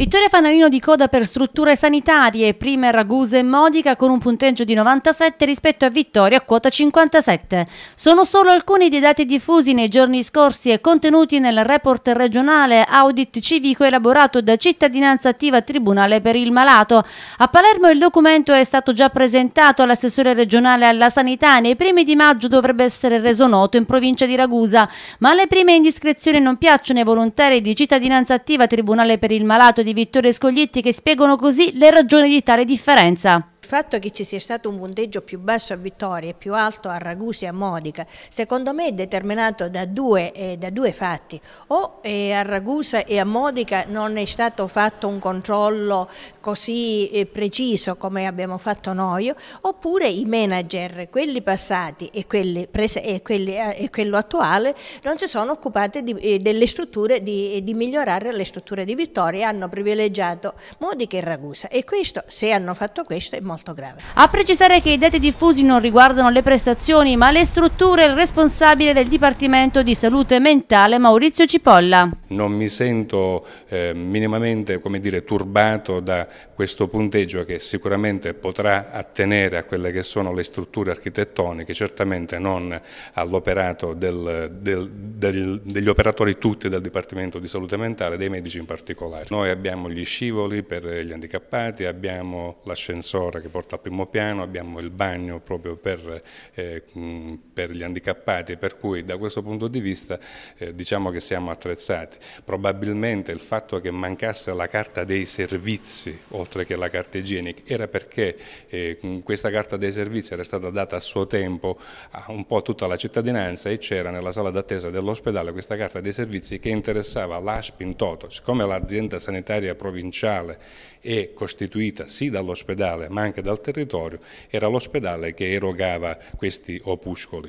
Vittoria Fanalino di coda per strutture sanitarie, prime Ragusa e Modica con un punteggio di 97 rispetto a Vittoria quota 57. Sono solo alcuni dei dati diffusi nei giorni scorsi e contenuti nel report regionale Audit Civico elaborato da Cittadinanza Attiva Tribunale per il Malato. A Palermo il documento è stato già presentato all'assessore regionale alla sanità e nei primi di maggio dovrebbe essere reso noto in provincia di Ragusa, ma le prime indiscrezioni non piacciono ai volontari di Cittadinanza Attiva Tribunale per il Malato di di Vittorio Scoglietti che spiegano così le ragioni di tale differenza fatto che ci sia stato un punteggio più basso a Vittoria e più alto a Ragusa e a Modica, secondo me è determinato da due, eh, da due fatti. O eh, a Ragusa e a Modica non è stato fatto un controllo così eh, preciso come abbiamo fatto noi, oppure i manager, quelli passati e, quelli e, quelli, eh, e quello attuale, non si sono occupati di, eh, delle strutture, di, eh, di migliorare le strutture di Vittoria, hanno privilegiato Modica e Ragusa. E questo, se hanno fatto questo, è molto molto grave. A precisare che i dati diffusi non riguardano le prestazioni ma le strutture, il responsabile del Dipartimento di Salute Mentale Maurizio Cipolla. Non mi sento eh, minimamente dire, turbato da questo punteggio che sicuramente potrà attenere a quelle che sono le strutture architettoniche, certamente non all'operato degli operatori tutti del Dipartimento di Salute Mentale, dei medici in particolare. Noi abbiamo gli scivoli per gli handicappati, abbiamo l'ascensore che porta al primo piano, abbiamo il bagno proprio per, eh, per gli handicappati, per cui da questo punto di vista eh, diciamo che siamo attrezzati. Probabilmente il fatto che mancasse la carta dei servizi, oltre che la carta igienica, era perché eh, questa carta dei servizi era stata data a suo tempo a un po' tutta la cittadinanza e c'era nella sala d'attesa dell'ospedale questa carta dei servizi che interessava l'ASP in toto, siccome l'azienda sanitaria provinciale è costituita sì dall'ospedale ma anche anche dal territorio, era l'ospedale che erogava questi opuscoli.